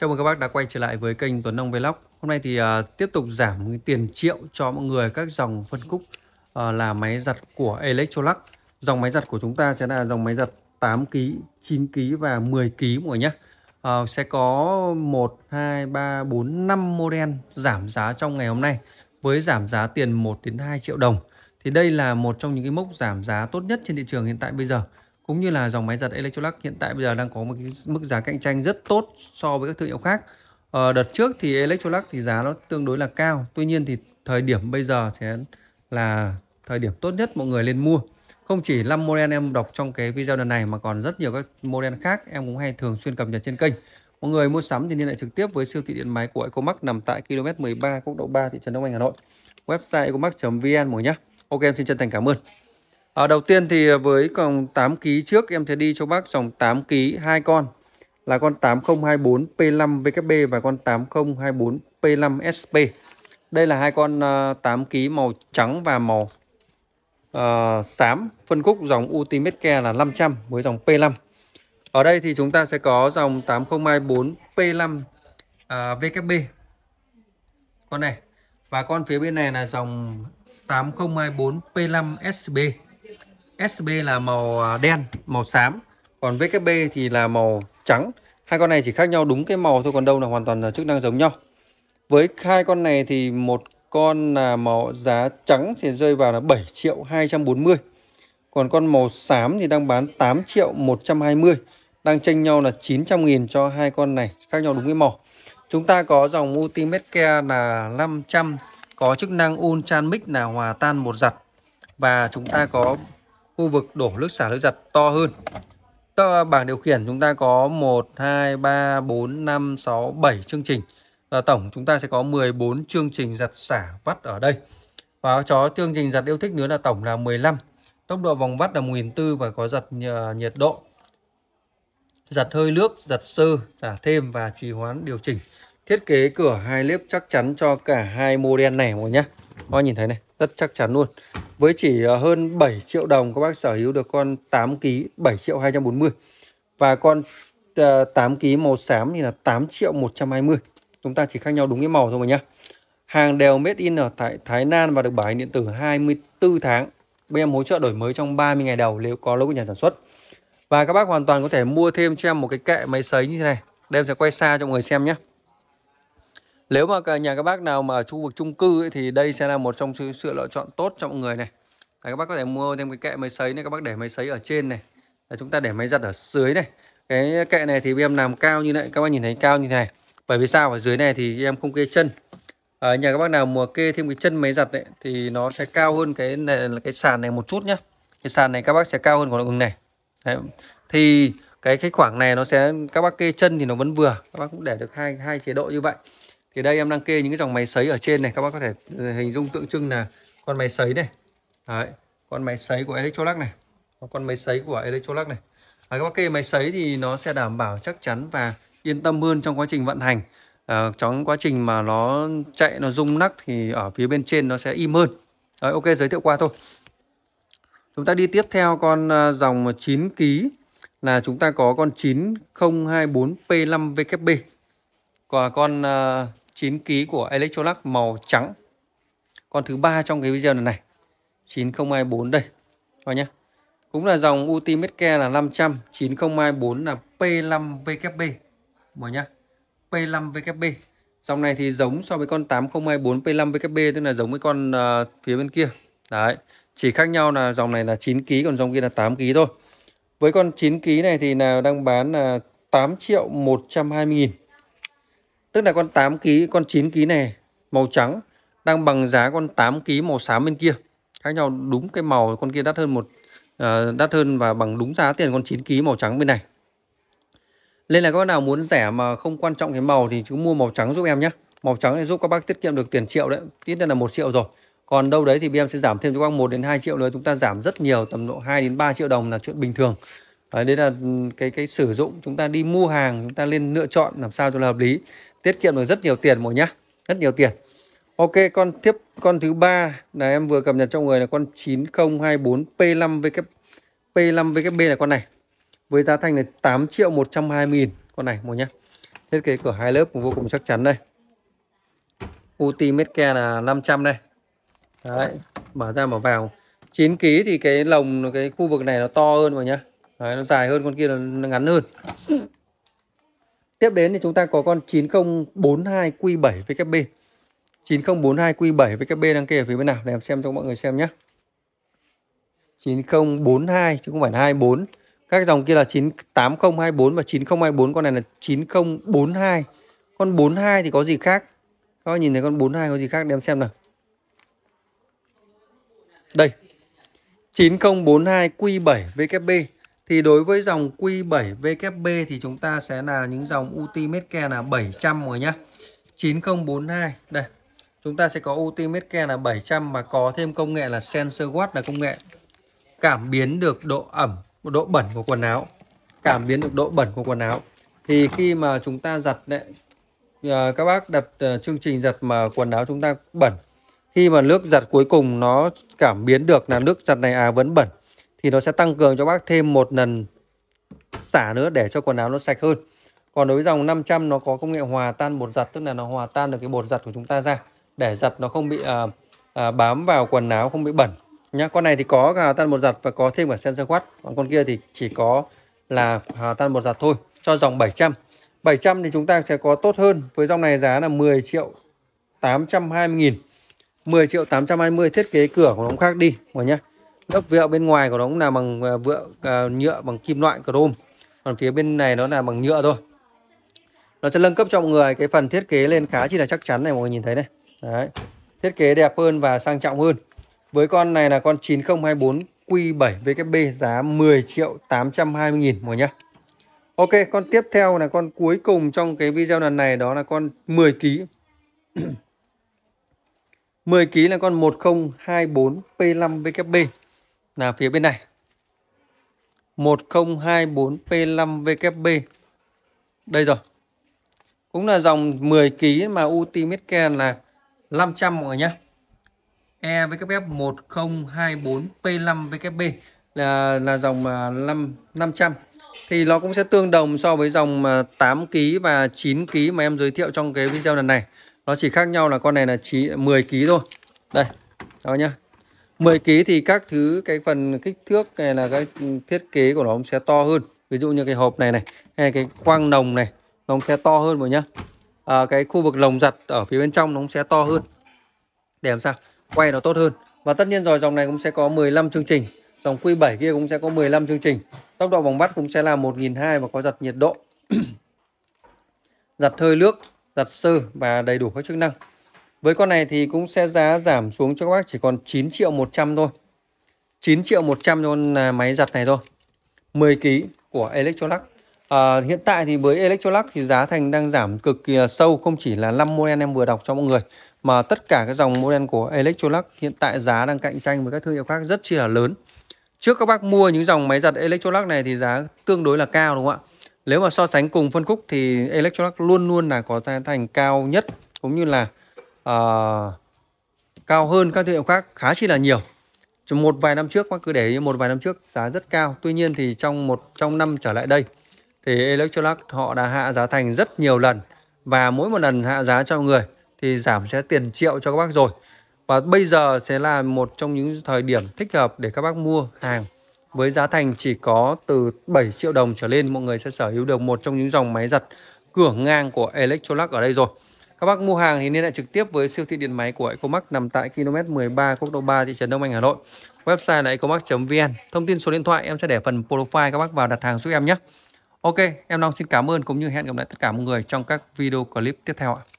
Chào mừng các bác đã quay trở lại với kênh Tuấn Nông Vlog. Hôm nay thì uh, tiếp tục giảm tiền triệu cho mọi người các dòng phân khúc uh, là máy giặt của Electrolux. Dòng máy giặt của chúng ta sẽ là dòng máy giặt 8 kg, 9 kg và 10 kg mọi nhé. Uh, sẽ có 1 2 3 4 5 model giảm giá trong ngày hôm nay với giảm giá tiền 1 đến 2 triệu đồng. Thì đây là một trong những cái mốc giảm giá tốt nhất trên thị trường hiện tại bây giờ cũng như là dòng máy giặt Electrolux hiện tại bây giờ đang có một cái mức giá cạnh tranh rất tốt so với các thương hiệu khác ờ, đợt trước thì Electrolux thì giá nó tương đối là cao tuy nhiên thì thời điểm bây giờ sẽ là thời điểm tốt nhất mọi người lên mua không chỉ 5 model em đọc trong cái video lần này mà còn rất nhiều các model khác em cũng hay thường xuyên cập nhật trên kênh mọi người mua sắm thì liên hệ trực tiếp với siêu thị điện máy của EcoMax nằm tại km 13 quốc lộ 3 thị trấn Đông Anh Hà Nội website ecomax vn mọi nhé Ok em xin chân thành cảm ơn À, đầu tiên thì ờ, với còng 8 ký trước em sẽ đi cho bác dòng 8 ký hai con là con 8024 P5 VKB và con 8024 P5 SP. Đây là hai con 8 ờ, ký màu trắng và màu uh, xám phân khúc dòng Ultimate Care là 500 với dòng P5. Ở đây thì chúng ta sẽ có dòng 8024 P5 uh, VKB. Con này và con phía bên này là dòng 8024 P5 SB SB là màu à, đen màu xám còn VKB thì là màu trắng hai con này chỉ khác nhau đúng cái màu thôi còn đâu là hoàn toàn là chức năng giống nhau với hai con này thì một con là màu giá trắng thì rơi vào là 7 triệu 240 còn con màu xám thì đang bán 8 triệu 120 đang tranh nhau là 900 nghìn cho hai con này khác nhau đúng cái màu chúng ta có dòng Ultimate là 500 có chức năng Ultramic là hòa tan một giặt và chúng ta có khu vực đổ nước xả nước giặt to hơn Tức bảng điều khiển chúng ta có 1, 2, 3, 4, 5, 6, 7 chương trình và tổng chúng ta sẽ có 14 chương trình giặt xả vắt ở đây và chó chương trình giặt yêu thích nữa là tổng là 15 tốc độ vòng vắt là 1004 và có giặt ờ, nhiệt độ giặt hơi nước giặt sơ giả thêm và trì hoãn điều chỉnh thiết kế cửa hai lớp chắc chắn cho cả hai model này mọi nhá mọi nhìn thấy này rất chắc chắn luôn. Với chỉ ờ, hơn 7 triệu đồng các bác sở hữu được con 8 kg 7 triệu 240 và con 8 ờ, kg màu xám thì là 8 triệu 120. Chúng ta chỉ khác nhau đúng cái màu thôi mà nhá. Hàng đều made in ở tại Thái Lan và được bảo hành điện tử 24 tháng. Bên em hỗ trợ đổi mới trong 30 ngày đầu nếu có lỗi của nhà sản xuất. Và các bác hoàn toàn có thể mua thêm cho em một cái kệ máy sấy như thế này. Đây em sẽ quay xa cho mọi người xem nhé. Nếu mà nhà các bác nào mà ở khu vực chung cư ấy, thì đây sẽ là một trong sự, sự lựa chọn tốt cho mọi người này. Đấy, các bác có thể mua thêm cái kệ máy sấy này, các bác để máy sấy ở trên này. Đấy, chúng ta để máy giặt ở dưới này. Cái kệ này thì em làm cao như này, các bác nhìn thấy cao như thế này. Bởi vì sao? Ở dưới này thì em không kê chân. Ở nhà các bác nào mua kê thêm cái chân máy giặt này thì nó sẽ cao hơn cái này là cái sàn này một chút nhá. Cái sàn này các bác sẽ cao hơn của đường này. Đấy. Thì cái cái khoảng này nó sẽ các bác kê chân thì nó vẫn vừa, các bác cũng để được hai hai chế độ như vậy thì đây em đang kê những cái dòng máy sấy ở trên này các bác có thể ừ, hình dung tượng trưng là con máy sấy này đấy con máy sấy của Electrolux này con máy sấy của Electrolux này à, các bác kê máy sấy thì nó sẽ đảm bảo chắc chắn và yên tâm hơn trong quá trình vận hành à, trong quá trình mà nó chạy nó rung nắc thì ở phía bên trên nó sẽ im hơn đấy, ok giới thiệu qua thôi chúng ta đi tiếp theo con ờ, dòng 9 ký là chúng ta có con 9024P5VKB và con ờ, 9 ký của Electrolux màu trắng. Con thứ ba trong cái video này này. 9024 đây. Các nhé. Cũng là dòng Ultimate Care là 500, 9024 là P5VKB. Mọi nhá. P5VKB. Dòng này thì giống so với con 8024 P5VKB tức là giống với con uh, phía bên kia. Đấy. Chỉ khác nhau là dòng này là 9 ký còn dòng kia là 8 ký thôi. Với con 9 ký này thì là đang bán là 8 triệu 120 nghìn Tức là con 8 ký con 9 ký này màu trắng đang bằng giá con 8 ký màu xám bên kia. Khác nhau đúng cái màu con kia đắt hơn một uh, đắt hơn và bằng đúng giá tiền con 9 ký màu trắng bên này. Nên là các bác nào muốn rẻ mà không quan trọng cái màu thì cứ mua màu trắng giúp em nhé. Màu trắng thì giúp các bác tiết kiệm được tiền triệu đấy, ít nhất là một triệu rồi. Còn đâu đấy thì BM sẽ giảm thêm cho các bác 1 đến 2 triệu nữa, chúng ta giảm rất nhiều, tầm độ 2 đến 3 triệu đồng là chuyện bình thường. Đấy, đấy là ừ, cái cái sử dụng chúng ta đi mua hàng chúng ta lên lựa chọn làm sao cho là hợp lý tiết kiệm được rất nhiều tiền mọi nhá rất nhiều tiền Ok con tiếp con thứ ba là em vừa cập nhật trong người là con 9024 P5 VK P5 VKB là con này với giá thành là 8 triệu 120 nghìn con này mọi nhá thiết kế cửa hai lớp vô cùng chắc chắn đây Ultimate Care là 500 đây đấy mở ra mở vào 9 ký thì cái lồng cái khu vực này nó to hơn mọi nhá đấy, nó dài hơn con kia nó ngắn hơn Tiếp đến thì chúng ta có con 9042 Q7 vkb 9042 Q7 vkb đang kê ở phía bên nào để em xem cho mọi người xem nhé. 9042 chứ không phải 24. Các dòng kia là 98024 và 9024 con này là 9042. Con 42 thì có gì khác? Các bạn nhìn thấy con 42 có gì khác để em xem nào. Đây. 9042 Q7 vkb thì đối với dòng Q7VKB thì chúng ta sẽ là những dòng Ultimate Care là 700 rồi nhá. 9042. Đây. Chúng ta sẽ có Ultimate Care là 700 mà có thêm công nghệ là sensor watt là công nghệ cảm biến được độ ẩm, độ bẩn của quần áo. Cảm biến được độ bẩn của quần áo. Thì khi mà chúng ta giặt đấy ờ, các bác đặt ờ, chương trình giặt mà quần áo chúng ta bẩn khi mà nước giặt cuối cùng nó cảm biến được là nước giặt này à vẫn bẩn thì nó sẽ tăng cường cho bác thêm một lần xả nữa để cho quần áo nó sạch hơn còn đối với dòng 500 nó có công nghệ hòa tan bột giặt tức là nó hòa tan được cái bột giặt của chúng ta ra để giặt nó không bị à, à, bám vào quần áo không bị bẩn nhá con này thì có hòa tan bột giặt và có thêm cả sensor quát còn con kia thì chỉ có là hòa tan bột giặt thôi cho dòng 700 700 thì chúng ta sẽ có tốt hơn với dòng này giá là 10 triệu 820 nghìn 10 triệu 820 thiết kế cửa của nó khác đi rồi nhé lớp vựa bên ngoài của nó cũng là bằng à, vựa à, nhựa bằng kim loại chrome còn phía bên này nó là bằng nhựa thôi nó sẽ nâng cấp cho mọi người cái phần thiết kế lên khá chỉ là chắc chắn này mọi người nhìn thấy này Đấy. thiết kế đẹp hơn và sang trọng hơn với con này là con 9024 Q7 VKB giá 10 triệu 820 nghìn mọi nhá Ok con tiếp theo là con cuối cùng trong cái video lần này đó là con 10 kg 10 kg là con 1024 P5 VKB là phía bên này 1024P5VKB đây rồi cũng là dòng 10 ký mà Ultimate Can là 500 mọi người nhé EWF 1024P5VKB là là dòng 5 à, 500 thì nó cũng sẽ tương đồng so với dòng 8 à, ký và 9 ký mà em giới thiệu trong cái video lần này. Nó chỉ khác nhau là con này là 10 ký thôi. Đây. Đó nhá. 10 ký thì các thứ cái phần kích thước này là cái thiết kế của nó sẽ to hơn ví dụ như cái hộp này này hay cái quang nồng này nó sẽ to hơn rồi nhá à, cái khu vực lồng giặt ở phía bên trong nó cũng sẽ to hơn để làm sao quay nó tốt hơn và tất nhiên rồi dòng này cũng sẽ có 15 chương trình dòng Q7 kia cũng sẽ có 15 chương trình tốc độ vòng bắt cũng sẽ là 1.200 và có giặt nhiệt độ giặt hơi nước giặt sơ và đầy đủ các chức năng với con này thì cũng sẽ giá giảm xuống cho các bác chỉ còn 9 triệu 100 thôi. 9 triệu 100 cho là máy giặt này thôi. 10 kg của Electrolux. À, hiện tại thì với Electrolux thì giá thành đang giảm cực kỳ là sâu không chỉ là 5 model em vừa đọc cho mọi người mà tất cả các dòng model của Electrolux hiện tại giá đang cạnh tranh với các thương hiệu khác rất chi là lớn. Trước các bác mua những dòng máy giặt Electrolux này thì giá tương đối là cao đúng không ạ? Nếu mà so sánh cùng phân khúc thì Electrolux luôn luôn là có giá thành cao nhất cũng như là uh, cao hơn các thương hiệu khác khá chi là nhiều Chỉ một vài năm trước các cứ để một vài năm trước giá rất cao tuy nhiên thì trong một trong năm trở lại đây thì Electrolux họ đã hạ giá thành rất nhiều lần và mỗi một lần hạ giá cho người thì giảm sẽ tiền triệu cho các bác rồi và bây giờ sẽ là một trong những thời điểm thích hợp để các bác mua hàng với giá thành chỉ có từ 7 triệu đồng trở lên mọi người sẽ sở hữu được một trong những dòng máy giặt cửa ngang của Electrolux ở đây rồi các bác mua hàng thì liên hệ trực tiếp với siêu thị điện máy của Ecomax nằm tại km 13 quốc lộ 3 thị trấn Đông Anh Hà Nội. Website là ecomax.vn. Thông tin số điện thoại em sẽ để phần profile các bác vào đặt hàng giúp em nhé. Ok, em Long xin cảm ơn cũng như hẹn gặp lại tất cả mọi người trong các video clip tiếp theo ạ.